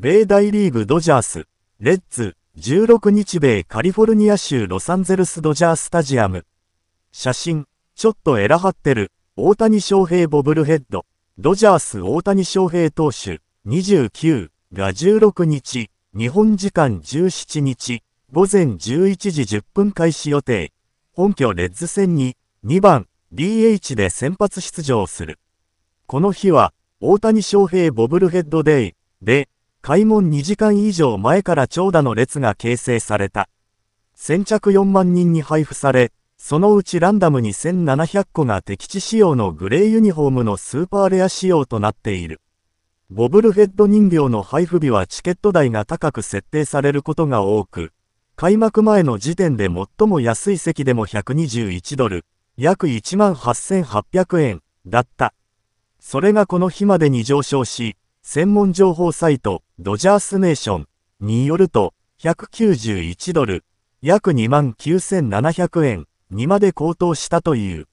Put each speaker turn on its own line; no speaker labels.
米大リーグドジャース、レッツ、16日米カリフォルニア州ロサンゼルスドジャースタジアム。写真、ちょっとエラ張ってる、大谷翔平ボブルヘッド、ドジャース大谷翔平投手、29が16日、日本時間17日、午前11時10分開始予定。本拠レッズ戦に、2番、DH で先発出場する。この日は、大谷翔平ボブルヘッドデイで、開門2時間以上前から長蛇の列が形成された。先着4万人に配布され、そのうちランダムに1700個が敵地仕様のグレーユニフォームのスーパーレア仕様となっている。ボブルヘッド人形の配布日はチケット代が高く設定されることが多く、開幕前の時点で最も安い席でも121ドル、約1万8800円だった。それがこの日までに上昇し、専門情報サイト、ドジャースネーションによると、191ドル、約2万9700円にまで高騰したという。